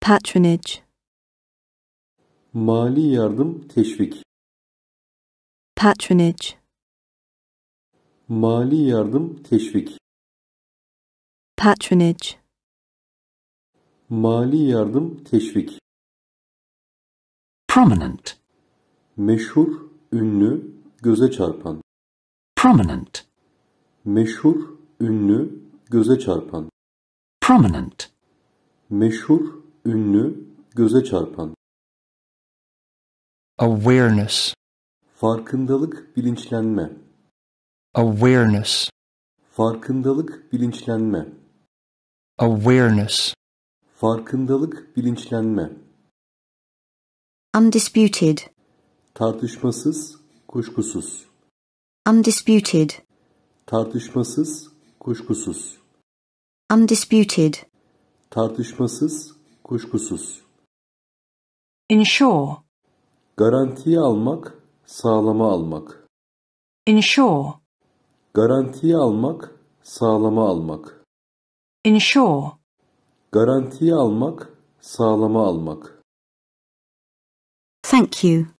patronage mali yardım teşvik patronage mali yardım teşvik patronage mali yardım teşvik prominent meşhur ünlü göze çarpan prominent meşhur ünlü göze çarpan prominent meşhur Ünlü, göze çarpan. Awareness. Farkındalık, bilinçlenme. Awareness. Farkındalık, bilinçlenme. Awareness. Farkındalık, bilinçlenme. Undisputed. Tartışmasız, kuşkusuz. Undisputed. Tartışmasız, kuşkusuz. Undisputed. Tartışmasız, Kuşkusuz. Ensure. Garantiye almak, sağlama almak. Ensure. Garantiye almak, sağlama almak. Ensure. Garantiye almak, sağlama almak. Thank you.